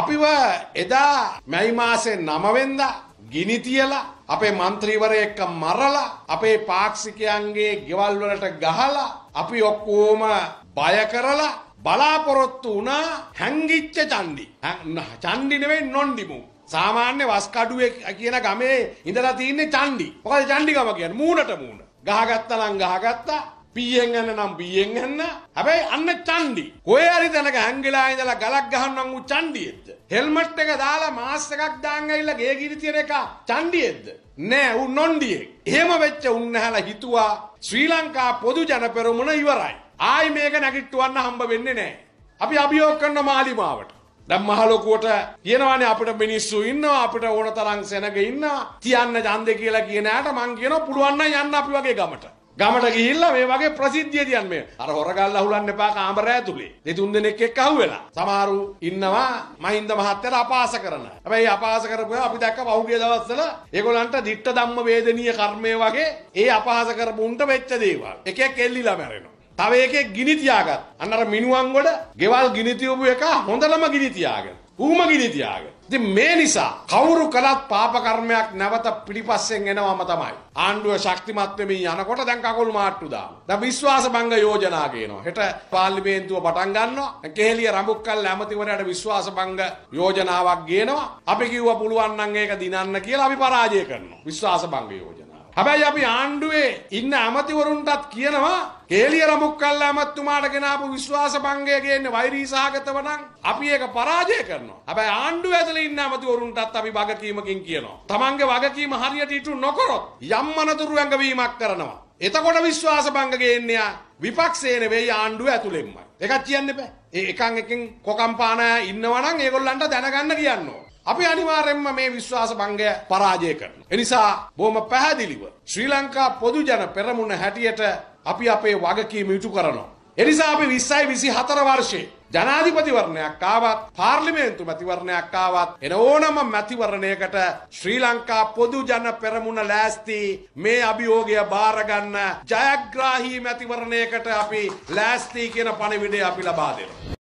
අපිව එදා මැයි මාසේ 9 වෙනිදා ගිනි තියලා අපේ മന്ത്രിවරයෙක්ක මරලා අපේ පාක්ෂිකයන්ගේ ගෙවල් වලට ගහලා අපි ඔක්කොම බය කරලා බලාපොරොත්තු වුණා හැංගිච්ච චණ්ඩි. චණ්ඩි නෙවෙයි නොන්දිමු. සාමාන්‍ය වස් කඩුවේ කියන ගමේ ඉඳලා තින්නේ චණ්ඩි. මොකද චණ්ඩි ගම කියන්නේ මූණට මූණ. ගහගත්තා නම් ගහගත්තා පීයෙන් යන්න නම් බීයෙන් යන්න. හැබැයි අන්න චණ්ඩි. කොහේ හරි තැනක හැංගිලා ඉඳලා ගලක් ගහන්න උන් චණ්ඩියෙක්ද? හෙල්මට් එක දාලා මාස්ක් එකක් දාන් ඇවිල්ලා ගේ ගිරි තියෙන එක චණ්ඩියෙක්ද? නෑ උන් නොණ්ඩියෙක්. එහෙම වෙච්ච උන් නැහලා හිතුවා ශ්‍රී ලංකා පොදු ජන පෙරමුණ ඉවරයි. ආයි මේක නැගිට්ටුවන්න හම්බ වෙන්නේ නෑ. අපි අභියෝග කරන මාලිමාවට. දැන් මහලොකුවට කියනවානේ අපිට මිනිස්සු ඉන්නවා අපිට ඕන තරම් සෙනග ඉන්නවා. තියන්න ඡන්දේ කියලා කියන ඇට මං කියනවා පුළුවන් නම් යන්න අපි වගේ ගමට. ගමට ගිහිල්ලා මේ වගේ ප්‍රසිද්ධිය කියන්නේ. අර හොරගල්ලා අහුලන්න එපා කාමර ඇතුලේ. දෙතුන් දෙනෙක් එක්ක අහුවෙලා. සමහරු ඉන්නවා මහින්ද මහත්තයර අපහාස කරන. හැබැයි අපහාස කරපුවා අපි දැක්ක පහුගිය දවස්වල ඒගොල්ලන්ට ditta ධම්ම වේදනීය කර්මය වගේ ඒ අපහාස කරපු උන්ට වෙච්ච දේවල්. එකෙක් එල්ලිලා මැරෙනවා. තව එකෙක් ගිනි තියාගත්. අන්න අර මිනුවන් ගොඩ ගෙවල් ගිනි තියපු එක හොඳටම ගිනි තියාගෙන. ඌම ගිනි තියාගෙන. ඉතින් මේ නිසා කවුරු කළත් පාප කර්මයක් නැවත පිටිපස්සෙන් එනවම තමයි. ආණ්ඩුව ශක්තිමත් වෙමින් යනකොට දැන් කකුල් මාට්ටු දානවා. දැන් විශ්වාස භංග යෝජනා කියනවා. හෙට පාර්ලිමේන්තුව පටන් ගන්නවා. කෙහෙලිය රඹුක්කල් ඇමතිවරයාට විශ්වාස භංග යෝජනාවක් ගේනවා. අපි කිව්වා පුළුවන් නම් ඒක දිනන්න කියලා අපි පරාජය කරනවා. විශ්වාස භංග යෝජනාව. හැබැයි අපි ආණ්ඩුවේ ඉන්න ඇමතිවරුන්ටත් කියනවා කේලිය රමුක්කල්ල ඇමතුමාට ගෙනාපු විශ්වාස භංගය කියන්නේ වෛරී සහගතව නම් අපි ඒක පරාජය කරනවා. හැබැයි ආණ්ඩුව ඇතුළේ ඉන්න ඇමතිවරුන්ටත් අපි වගකීමකින් කියනවා. Tamange වගකීම හරියට ඉටු නොකරොත් යම් මනතුරු ඇඟවීමක් කරනවා. එතකොට විශ්වාස භංග ගේන්නේ විපක්ෂේ නෙවෙයි ආණ්ඩුව ඇතුළෙන්මයි. එකක් කියන්න බෑ. ඒ එකන් එකෙන් කොකම්පාන ඉන්නවා නම් ඒගොල්ලන්ට දැනගන්න කියන්න ඕන. අපි අනිවාර්යෙන්ම මේ විශ්වාස භංගය පරාජය කරනවා. එනිසා බොහොම පැහැදිලිව ශ්‍රී ලංකා පොදු ජන පෙරමුණ හැටියට අපි අපේ වගකීම ඉටු කරනවා. එනිසා අපි 20යි 24 වර්ෂයේ ජනාධිපතිවරණයක් ආවත් පාර්ලිමේන්තු මැතිවරණයක් ආවත් එන ඕනම මැතිවරණයකට ශ්‍රී ලංකා පොදු ජන පෙරමුණ ලෑස්ති මේ අභියෝගය බාරගන්න ජයග්‍රාහී මැතිවරණයකට අපි ලෑස්ති කියන පණිවිඩය අපි ලබා දෙනවා